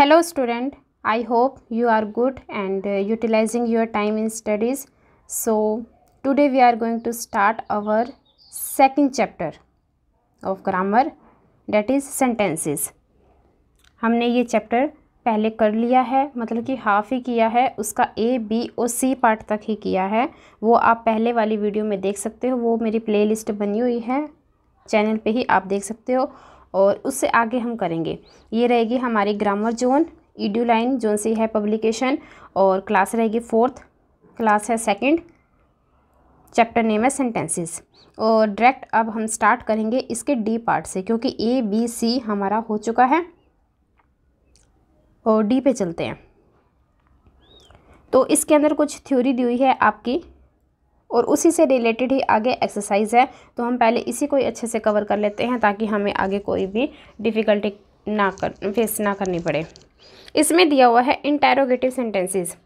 Hello student I hope you are good and utilising your time in studies so today we are going to start our second chapter of grammar that is sentences हमने ये chapter पहले कर लिया है मतलब कि half ही किया है उसका A B O C part तक ही किया है वो आप पहले वाली वीडियो में देख सकते हो वो मेरी प्लेलिस्ट बनी हुई है चैनल पर ही आप देख सकते हो और उससे आगे हम करेंगे ये रहेगी हमारी grammar zone edu line zone से है पब्लिकेशन और क्लास रहेगी फोर्थ क्लास है सेकंड चैप्टर नेम है सेंटेंसेस और डायरेक्ट अब हम स्टार्ट करेंगे इसके डी पार्ट से क्योंकि ए बी सी हमारा हो चुका है और डी पे चलते हैं तो इसके अंदर कुछ थ्योरी दी हुई है आपकी और उसी से रिलेटेड ही आगे एक्सरसाइज है तो हम पहले इसी को अच्छे से कवर कर लेते हैं ताकि हमें आगे कोई भी डिफ़िकल्टी ना कर फेस ना करनी पड़े इसमें दिया हुआ है इंटेरोगेटिव सेंटेंसेस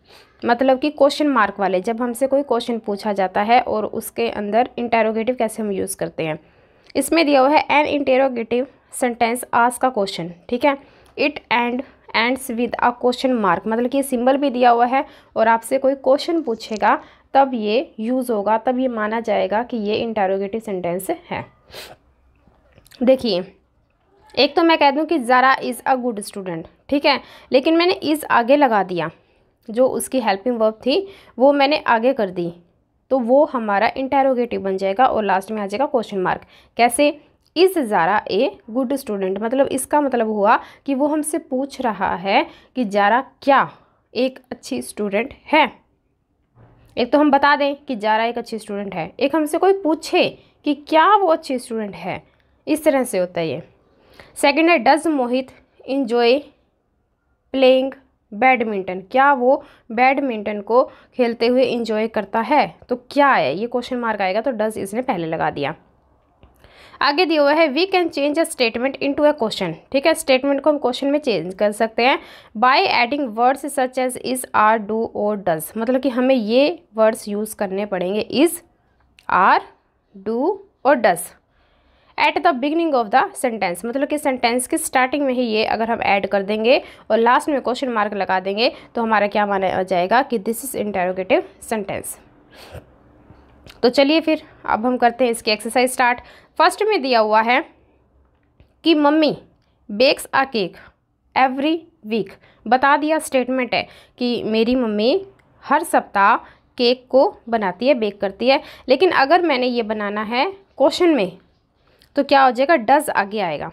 मतलब कि क्वेश्चन मार्क वाले जब हमसे कोई क्वेश्चन पूछा जाता है और उसके अंदर इंटेरोगेटिव कैसे हम यूज़ करते हैं इसमें दिया हुआ है एन इंटेरोगेटिव सेंटेंस आज का क्वेश्चन ठीक है it and ends with a question mark मतलब कि सिंबल भी दिया हुआ है और आपसे कोई क्वेश्चन पूछेगा तब ये यूज़ होगा तब ये माना जाएगा कि ये इंटेरोगेटिव सेंटेंस है देखिए एक तो मैं कह दूँ कि ज़रा इज़ अ गुड स्टूडेंट ठीक है लेकिन मैंने इज़ आगे लगा दिया जो उसकी हेल्पिंग वर्ब थी वो मैंने आगे कर दी तो वो हमारा इंटेरोगेटिव बन जाएगा और लास्ट में आ जाएगा क्वेश्चन मार्क कैसे is Zara a good student मतलब इसका मतलब हुआ कि वो हमसे पूछ रहा है कि ज़ारा क्या एक अच्छी स्टूडेंट है एक तो हम बता दें कि जारा एक अच्छी स्टूडेंट है एक हमसे कोई पूछे कि क्या वो अच्छी स्टूडेंट है इस तरह से होता है ये सेकेंड है does Mohit enjoy playing badminton क्या वो बैडमिंटन को खेलते हुए इंजॉय करता है तो क्या है ये क्वेश्चन मार्क आएगा तो डज इसने पहले लगा दिया आगे दिया हुआ है we can change a statement into a question ठीक है स्टेटमेंट को हम क्वेश्चन में चेंज कर सकते हैं by adding words such as is are do और डज मतलब कि हमें ये वर्ड्स यूज़ करने पड़ेंगे इज़ आर डू और does at the beginning of the sentence मतलब कि सेंटेंस की स्टार्टिंग में ही ये अगर हम ऐड कर देंगे और लास्ट में क्वेश्चन मार्क लगा देंगे तो हमारा क्या माना जाएगा कि दिस इज़ इंटेरोगेटिव सेंटेंस तो चलिए फिर अब हम करते हैं इसकी एक्सरसाइज स्टार्ट फर्स्ट में दिया हुआ है कि mummy bakes a cake every week बता दिया स्टेटमेंट है कि मेरी मम्मी हर सप्ताह केक को बनाती है बेक करती है लेकिन अगर मैंने ये बनाना है क्वेश्चन में तो क्या हो जाएगा डज आगे आएगा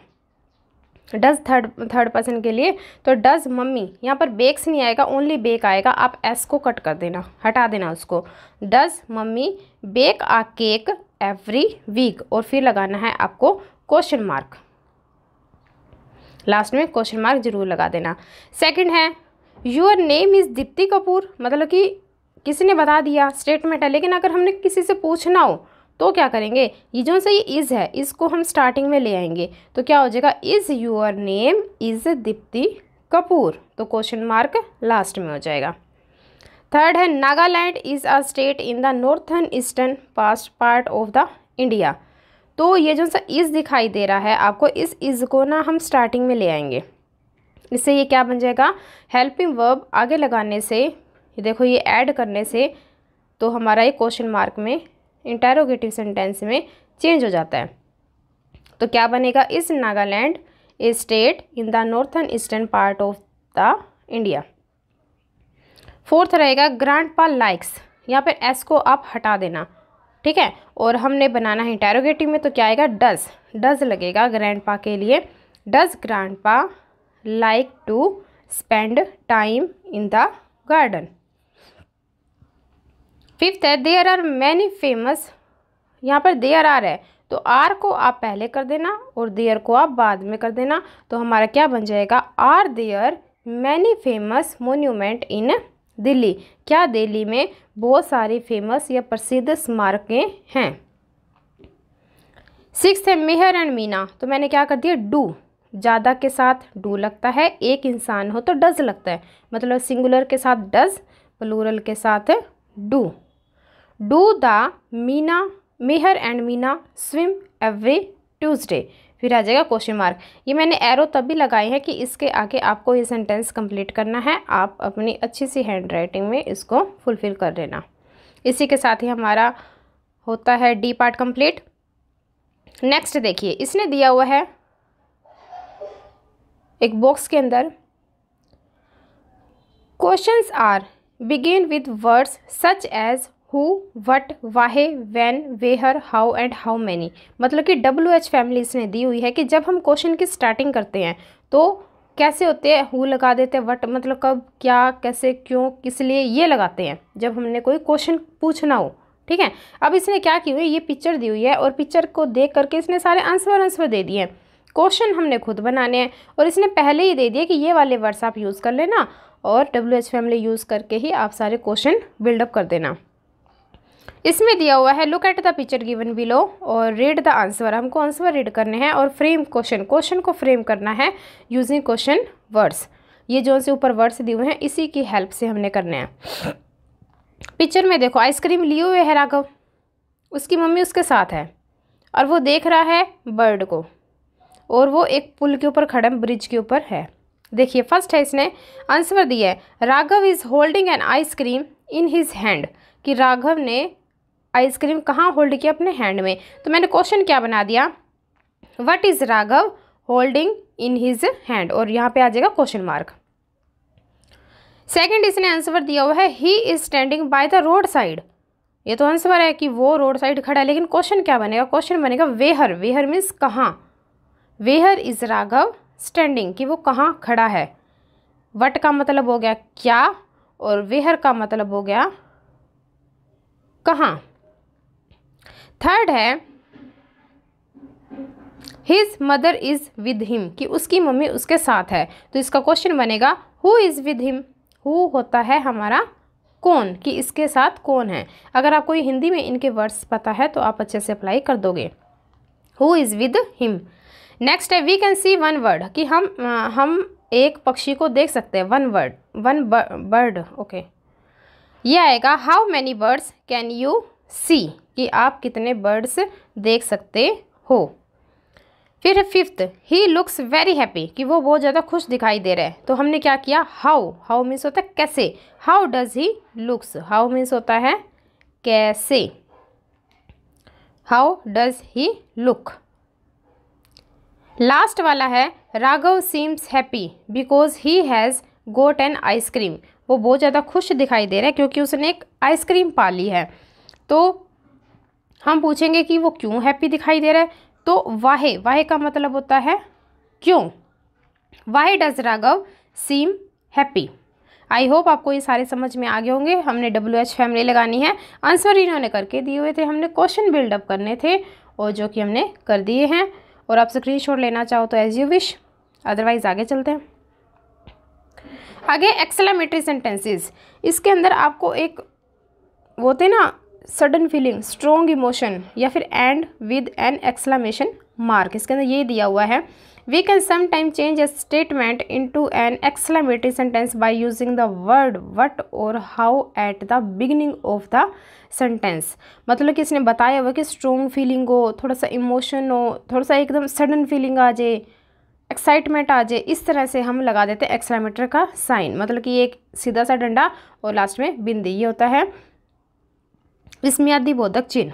डज थर्ड थर्ड पर्सन के लिए तो डज मम्मी यहाँ पर बेक्स नहीं आएगा ओनली बेक आएगा आप एस को कट कर देना हटा देना उसको does mummy bake a cake every week और फिर लगाना है आपको क्वेश्चन मार्क लास्ट में क्वेश्चन मार्क जरूर लगा देना सेकंड है your name is Deepti Kapoor मतलब कि किसी ने बता दिया स्टेटमेंट है लेकिन अगर हमने किसी से पूछना हो तो क्या करेंगे ये जो सा ये इज़ है इसको हम स्टार्टिंग में ले आएंगे तो क्या हो जाएगा is your name is Deepti Kapoor तो क्वेश्चन मार्क लास्ट में हो जाएगा थर्ड है Nagaland is a state in the northern eastern past part of the India तो ये जो सा इज़ दिखाई दे रहा है आपको इस इज़ को ना हम स्टार्टिंग में ले आएंगे इससे ये क्या बन जाएगा हेल्पिंग वर्ब आगे लगाने से देखो ये ऐड करने से तो हमारा ये क्वेश्चन मार्क में इंटेरोगेटिव सेंटेंस में चेंज हो जाता है तो क्या बनेगा is Nagaland a state in the northern eastern part of the India fourth रहेगा ग्रांड पा लाइक्स यहाँ पर एस को आप हटा देना ठीक है और हमने बनाना है इंटेरोगेटिव में तो क्या आएगा डज डज लगेगा ग्रैंड पा के लिए does grandpa like to spend time in the garden fifth है देयर आर मैनी फेमस यहाँ पर देयर आर है तो आर को आप पहले कर देना और देयर को आप बाद में कर देना तो हमारा क्या बन जाएगा are there many famous monument in Delhi क्या दिल्ली में बहुत सारी फेमस या प्रसिद्ध स्मारकें हैं सिक्स है मेहर एंड मीना तो मैंने क्या कर दिया डू ज़्यादा के साथ डू लगता है एक इंसान हो तो डज लगता है मतलब सिंगुलर के साथ डज प्लूरल के साथ do do the Meena Mehar and Meena swim every Tuesday? फिर आ जाएगा क्वेश्चन मार्क ये मैंने एरो तब भी लगाए हैं कि इसके आगे आपको ये सेंटेंस कंप्लीट करना है आप अपनी अच्छी सी हैंड राइटिंग में इसको फुलफ़िल कर लेना इसी के साथ ही हमारा होता है डी पार्ट कंप्लीट नेक्स्ट देखिए इसने दिया हुआ है एक बॉक्स के अंदर questions are begin with words such as who what why when where how and how many मतलब कि डब्ल्यू एच फैमिली इसने दी हुई है कि जब हम क्वेश्चन की स्टार्टिंग करते हैं तो कैसे होते हैं हु लगा देते हैं वट मतलब कब क्या कैसे क्यों किस लिए ये लगाते हैं जब हमने कोई क्वेश्चन पूछना हो ठीक है अब इसने क्या की हुई ये पिक्चर दी हुई है और पिक्चर को देख करके इसने सारे आंसर आंसर दे दिए हैं क्वेश्चन हमने खुद बनाने हैं और इसने पहले ही दे दिया कि ये वाले वर्ड्स आप यूज़ कर लेना और डब्ल्यू एच फैमिली यूज़ करके ही आप सारे क्वेश्चन बिल्डअप कर देना इसमें दिया हुआ है look at the picture given below और रीड द आंसर हमको आंसर रीड करने हैं और फ्रेम क्वेश्चन क्वेश्चन को फ्रेम करना है यूजिंग क्वेश्चन वर्ड्स ये जो से ऊपर वर्ड्स दिए हुए हैं इसी की हेल्प से हमने करने हैं पिक्चर में देखो आइसक्रीम लिए हुए है राघव उसकी मम्मी उसके साथ है और वो देख रहा है बर्ड को और वो एक पुल के ऊपर खड़म ब्रिज के ऊपर है देखिए फर्स्ट है इसने आंसर दिया है Raghav is holding an ice cream in his hand कि राघव ने आइसक्रीम कहाँ होल्ड किया अपने हैंड में तो मैंने क्वेश्चन क्या बना दिया what is Raghav holding in his hand और यहाँ पे आ जाएगा क्वेश्चन मार्क सेकंड इसने आंसर दिया हुआ है he is standing by the road side ये तो आंसर है कि वो रोड साइड खड़ा है लेकिन क्वेश्चन क्या बनेगा क्वेश्चन बनेगा वेहर वेहर मीन्स कहाँ वेहर इज़ राघव स्टैंडिंग कि वो कहाँ खड़ा है वट का मतलब हो गया क्या और वेहर का मतलब हो गया कहाँ थर्ड है his mother is with him कि उसकी मम्मी उसके साथ है तो इसका क्वेश्चन बनेगा who is with him who होता है हमारा कौन कि इसके साथ कौन है अगर आपको हिंदी में इनके वर्ड्स पता है तो आप अच्छे से अप्लाई कर दोगे who is with him next है we can see one word कि हम आ, हम एक पक्षी को देख सकते हैं one word one bird okay ये आएगा how many birds can you see कि आप कितने बर्ड्स देख सकते हो फिर fifth he looks very happy कि वो बहुत ज़्यादा खुश दिखाई दे रहा है तो हमने क्या किया हाउ हाउ मीन्स होता है कैसे how does he looks how means होता है कैसे how does he look last वाला है Raghav seems happy because he has got an ice cream वो बहुत ज़्यादा खुश दिखाई दे रहा है क्योंकि उसने एक आइसक्रीम पा ली है तो हम पूछेंगे कि वो क्यों हैप्पी दिखाई दे रहा है तो वाहे वाहे का मतलब होता है क्यों why does Raghav seem happy I hope आपको ये सारे समझ में आगे होंगे हमने डब्ल्यू एच फैमिली लगानी है आंसर इन्होंने करके दिए हुए थे हमने क्वेश्चन बिल्डअप करने थे और जो कि हमने कर दिए हैं और आप स्क्रीन शॉट लेना चाहो तो एज यू विश अदरवाइज आगे चलते हैं आगे एक्सलामेटरी सेंटेंसेस इसके अंदर आपको एक वो थे ना सडन फीलिंग स्ट्रोंग इमोशन या फिर end with an exclamation mark इसके अंदर ये दिया हुआ है we can some time change a statement into an exclamatory sentence by using the word what और how at the beginning of the sentence मतलब कि इसने बताया हुआ कि स्ट्रोंग फीलिंग हो थोड़ा सा इमोशन हो थोड़ा सा एकदम सडन फीलिंग आ जाए एक्साइटमेंट आ जाए इस तरह से हम लगा देते हैं एक्सलामेटर का साइन मतलब कि एक सीधा सा डंडा और लास्ट में बिंदी ये होता है इसमियादी बोधक चिन्ह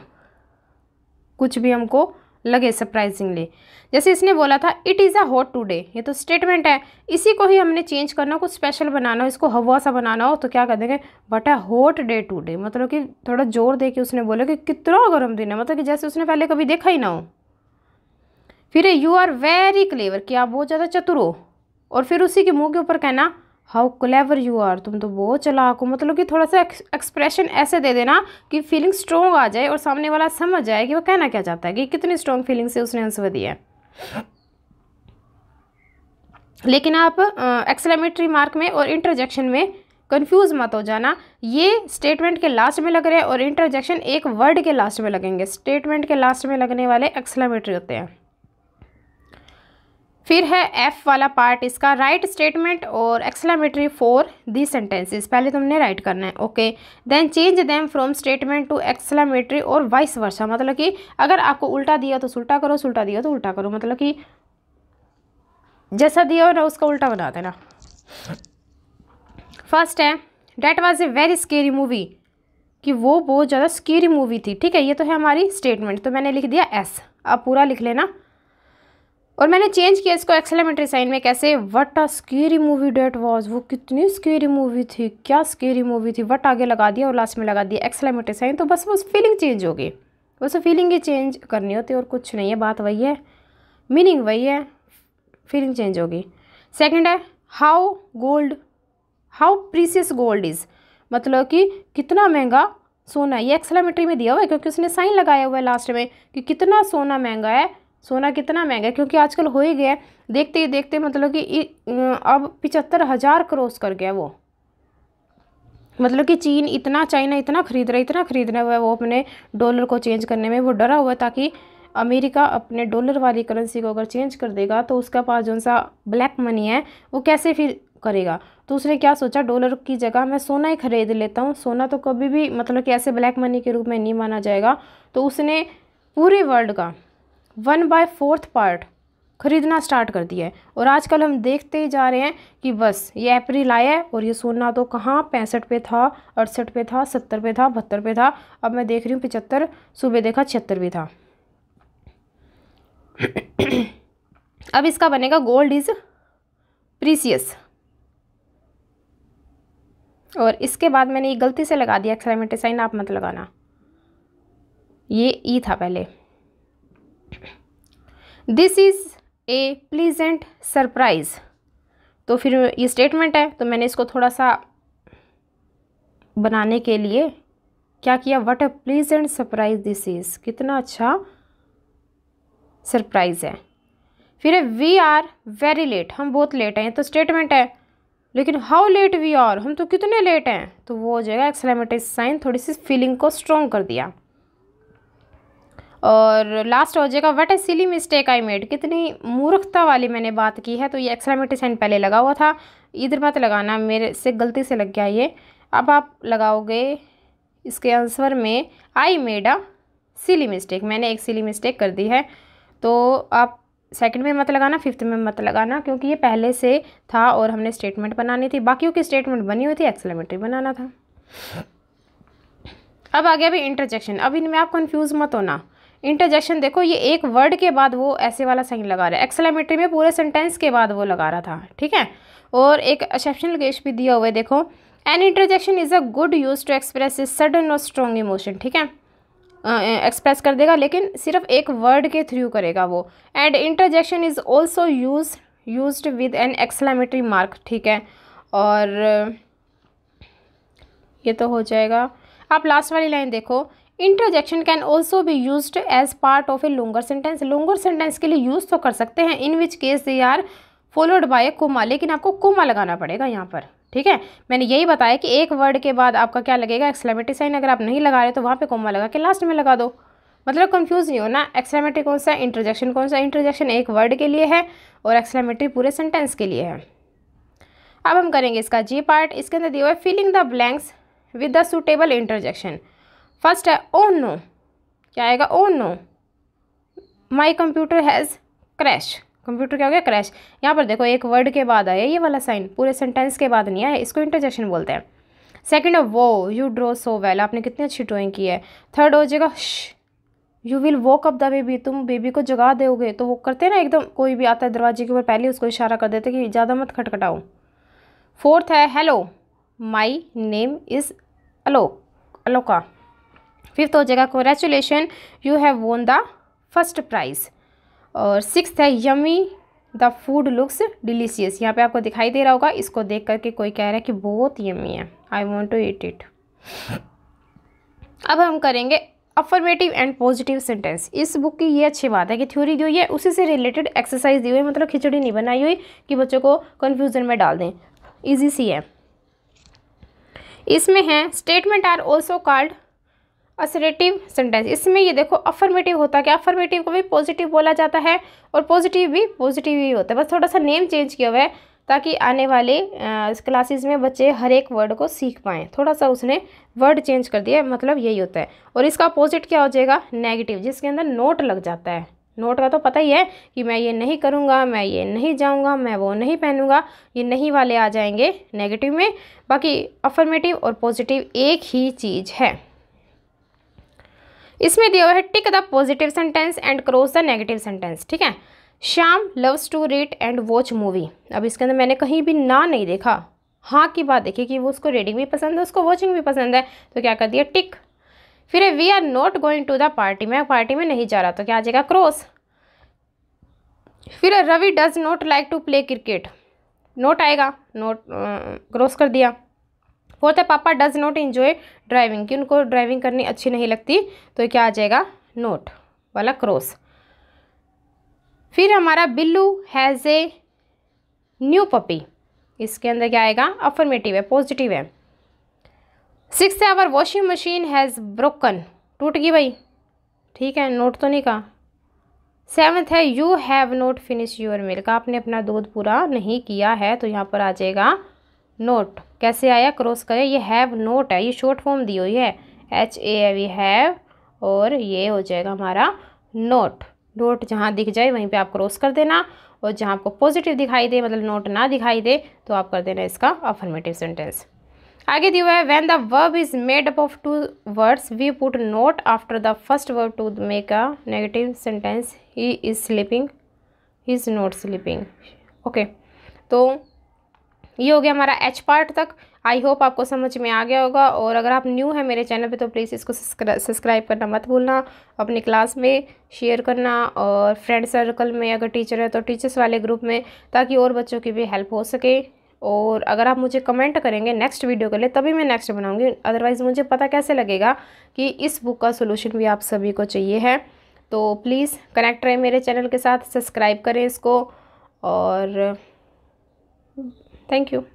कुछ भी हमको लगे सरप्राइजिंगली जैसे इसने बोला था it is a hot today ये तो स्टेटमेंट है इसी को ही हमने चेंज करना हो कुछ स्पेशल बनाना हो इसको हवा सा बनाना हो तो क्या कर देंगे but a hot day today मतलब कि थोड़ा जोर दे के उसने बोला कि कितना गर्म दिन है मतलब कि जैसे उसने पहले कभी देखा ही ना हो फिर यू आर वेरी क्लेवर कि आप बहुत ज़्यादा चतुर हो और फिर उसी के मुँह के ऊपर कहना हाउ क्लेवर यू आर तुम तो बहुत चलाक हो मतलब कि थोड़ा सा एक्सप्रेशन ऐसे दे देना कि फीलिंग स्ट्रॉन्ग आ जाए और सामने वाला समझ जाए कि वो कहना क्या चाहता है कि कितनी स्ट्रॉन्ग फीलिंग से उसने आंसर दिया है लेकिन आप एक्सलेमेटरी मार्क में और इंटरजेक्शन में कंफ्यूज मत हो जाना ये स्टेटमेंट के लास्ट में लग रहे हैं और इंटरजेक्शन एक वर्ड के लास्ट में लगेंगे स्टेटमेंट के लास्ट में लगने वाले एक्सलेमेटरी होते हैं फिर है एफ वाला पार्ट इसका राइट स्टेटमेंट और एक्सलामेटरी फॉर दी सेंटेंसेस पहले तुमने तो राइट करना है okay then change them from statement to exclamatory और वाइस वर्षा मतलब कि अगर आपको उल्टा दिया तो उल्टा करो उल्टा दिया तो उल्टा करो मतलब कि जैसा दिया हो ना उसका उल्टा बना देना फर्स्ट है that was a very scary movie कि वो बहुत ज़्यादा स्केरी मूवी थी ठीक है ये तो है हमारी स्टेटमेंट तो मैंने लिख दिया एस अब पूरा लिख लेना और मैंने चेंज किया इसको एक्सेलेमेंट्री साइन में कैसे what a scary movie that was वो कितनी स्केरी मूवी थी क्या स्केरी मूवी थी वट आगे लगा दिया और लास्ट में लगा दिया एक्सेलेमेंट्री साइन तो बस बस फीलिंग चेंज हो गई बस फीलिंग ही चेंज करनी होती और कुछ नहीं है बात वही है मीनिंग वही है फीलिंग चेंज होगी सेकेंड है how gold how precious gold is मतलब कि कितना महंगा सोना ये एक्सलामेट्री में दिया हुआ है क्योंकि उसने साइन लगाया हुआ है लास्ट में कि कितना सोना महंगा है सोना कितना महंगा है क्योंकि आजकल हो ही गया है देखते ही देखते मतलब कि अब पिचहत्तर हज़ार क्रॉस कर गया वो मतलब कि चीन इतना चाइना इतना खरीद रहा है इतना खरीद रहा है वो अपने डॉलर को चेंज करने में वो डरा हुआ है ताकि अमेरिका अपने डॉलर वाली करेंसी को अगर चेंज कर देगा तो उसके पास जो सा ब्लैक मनी है वो कैसे फिर करेगा तो उसने क्या सोचा डॉलर की जगह मैं सोना ही खरीद लेता हूँ सोना तो कभी भी मतलब कि ऐसे ब्लैक मनी के रूप में नहीं माना जाएगा तो उसने पूरे वर्ल्ड का वन बाय फोर्थ पार्ट खरीदना स्टार्ट कर दिया है और आजकल हम देखते ही जा रहे हैं कि बस ये अप्रैल आया है और ये सोना तो कहाँ पैंसठ पे था अड़सठ पे था सत्तर पे था बहत्तर पे था अब मैं देख रही हूँ पचहत्तर सुबह देखा छिहत्तर भी था अब इसका बनेगा गोल्ड इज़ प्रीसियस और इसके बाद मैंने ये गलती से लगा दिया एक्सराइमेटे साइन आप मत लगाना ये ई e था पहले this is a pleasant surprise तो फिर ये स्टेटमेंट है तो मैंने इसको थोड़ा सा बनाने के लिए क्या किया what a pleasant surprise this is कितना अच्छा सरप्राइज़ है फिर है वी आर वेरी लेट हम बहुत लेट हैं तो स्टेटमेंट है लेकिन हाउ लेट वी आर हम तो कितने लेट हैं तो वो हो जाएगा एक्सलेमेटिव साइन थोड़ी सी फीलिंग को स्ट्रॉन्ग कर दिया और लास्ट हो जाएगा what a silly mistake I made कितनी मूर्खता वाली मैंने बात की है तो ये एक्सलामेटी साइन पहले लगा हुआ था इधर मत लगाना मेरे से गलती से लग गया ये अब आप लगाओगे इसके आंसर में I made a silly mistake मैंने एक सिली मिस्टेक कर दी है तो आप सेकंड में मत लगाना फिफ्थ में मत लगाना क्योंकि ये पहले से था और हमने स्टेटमेंट बनानी थी बाकियों की स्टेटमेंट बनी हुई थी एक्सलामेटरी बनाना था अब आ गया अभी इंटरजेक्शन अब इनमें आप कंफ्यूज मत होना इंटरजेक्शन देखो ये एक वर्ड के बाद वो ऐसे वाला साइन लगा रहा है एक्सलामेटरी में पूरे सेंटेंस के बाद वो लगा रहा था ठीक है और एक एक्सेप्शनल केस भी दिया हुआ है देखो an interjection is a good use to express is sudden और स्ट्रॉन्ग इमोशन ठीक है एक्सप्रेस कर देगा लेकिन सिर्फ एक वर्ड के थ्रू करेगा वो and interjection is also use use with an exclamatory mark ठीक है और ये तो हो जाएगा आप लास्ट वाली लाइन देखो इंटरजेक्शन कैन ऑल्सो भी use as part of a longer sentence longer sentence के लिए यूज़ तो कर सकते हैं in which case they are followed by comma लेकिन आपको कोमा लगाना पड़ेगा यहाँ पर ठीक है मैंने यही बताया कि एक वर्ड के बाद आपका क्या लगेगा एक्सलेमेटिक साइन अगर आप नहीं लगा रहे तो वहाँ पे कोमा लगा के लास्ट में लगा दो मतलब कंफ्यूज नहीं होना एक्सलेमेटरी कौन सा इंटरजेक्शन कौन सा इंटरजेक्शन एक वर्ड के लिए है और एक्सलेमेटरी पूरे सेंटेंस के लिए है अब हम करेंगे इसका जी पार्ट इसके अंदर दिया हुआ है filling the blanks with the suitable interjection first है ओ oh नो क्या आएगा oh no my computer has crash computer क्या हो गया क्रैश यहाँ पर देखो एक वर्ड के बाद आया ये वाला साइन पूरे सेंटेंस के बाद नहीं आया इसको इंटरजेक्शन बोलते हैं सेकेंड वो यू ड्रो सो वेल आपने कितनी अच्छी ड्रॉइंग की है थर्ड हो जाएगा shh you will walk up the baby तुम बेबी को जगा दोगे तो वो करते हैं ना एकदम कोई भी आता है दरवाजे के ऊपर पहले उसको इशारा कर देते कि ज़्यादा मत खटखटाओ फोर्थ है hello my name is Alok Aloka fifth तो हो जाएगा congratulation you have won the first prize और सिक्स है yummy the food looks delicious यहाँ पे आपको दिखाई दे रहा होगा इसको देख करके कोई कह रहा है कि बहुत यमी है I want to eat it अब हम करेंगे अफर्मेटिव एंड पॉजिटिव सेंटेंस इस बुक की ये अच्छी बात है कि थ्योरी दी हुई है उसी से रिलेटेड एक्सरसाइज दी हुई है मतलब खिचड़ी नहीं बनाई हुई कि बच्चों को कन्फ्यूज़न में डाल दें ईजी सी है इसमें है statement are also called assertive sentence इसमें ये देखो अफर्मेटिव होता है क्या अफर्मेटिव को भी पॉजिटिव बोला जाता है और पॉजिटिव भी पॉजिटिव ही होता है बस थोड़ा सा नेम चेंज किया हुआ है ताकि आने वाले क्लासेस में बच्चे हर एक वर्ड को सीख पाएँ थोड़ा सा उसने वर्ड चेंज कर दिया मतलब यही होता है और इसका अपोजिट क्या हो जाएगा नेगेटिव जिसके अंदर नोट लग जाता है नोट का तो पता ही है कि मैं ये नहीं करूँगा मैं ये नहीं जाऊँगा मैं वो नहीं पहनूँगा ये नहीं वाले आ जाएंगे नेगेटिव में बाकी अफर्मेटिव और पॉजिटिव एक ही चीज़ है इसमें दिया हुआ है tick the positive sentence and cross the negative sentence ठीक है Shyam loves to read and watch movie अब इसके अंदर मैंने कहीं भी ना नहीं देखा हाँ की बात देखी कि वो उसको रीडिंग भी पसंद है उसको वॉचिंग भी पसंद है तो क्या कर दिया टिक फिर we are not going to the party मैं पार्टी में नहीं जा रहा तो क्या आ जाएगा क्रॉस फिर Ravi does not like to play cricket not आएगा नोट क्रॉस कर दिया फोर्थ है तो पापा डज नॉट इन्जॉय ड्राइविंग कि उनको ड्राइविंग करनी अच्छी नहीं लगती तो क्या आ जाएगा नोट वाला क्रॉस फिर हमारा Billu has a new puppy इसके अंदर क्या आएगा अफर्मेटिव है पॉजिटिव है सिक्स है our washing machine has broken टूट गई भाई ठीक है नोट तो नहीं कहा सेवन्थ है you have not finish your milk आपने अपना दूध पूरा नहीं किया है तो यहाँ पर आ जाएगा नोट कैसे आया क्रॉस करे ये हैव नोट है ये शॉर्ट फॉर्म दी हुई है एच ए एव हैव और ये हो जाएगा हमारा नोट नोट जहाँ दिख जाए वहीं पे आप क्रॉस कर देना और जहाँ आपको पॉजिटिव दिखाई दे मतलब नोट ना दिखाई दे तो आप कर देना इसका अफर्मेटिव सेंटेंस आगे दिया हुआ है when the verb is made up of two words we put not after the first verb to make a negative sentence he is sleeping he is not sleeping okay तो ये हो गया हमारा H part तक आई hope आपको समझ में आ गया होगा और अगर आप न्यू हैं मेरे चैनल पे तो प्लीज़ इसको सब्सक्राइब करना मत भूलना अपनी क्लास में शेयर करना और फ्रेंड सर्कल में अगर टीचर है तो टीचर्स वाले ग्रुप में ताकि और बच्चों की भी हेल्प हो सके और अगर आप मुझे कमेंट करेंगे नेक्स्ट वीडियो के लिए तभी मैं नेक्स्ट बनाऊँगी अदरवाइज़ मुझे पता कैसे लगेगा कि इस बुक का सोल्यूशन भी आप सभी को चाहिए है तो प्लीज़ कनेक्ट रहें मेरे चैनल के साथ सब्सक्राइब करें इसको और Thank you.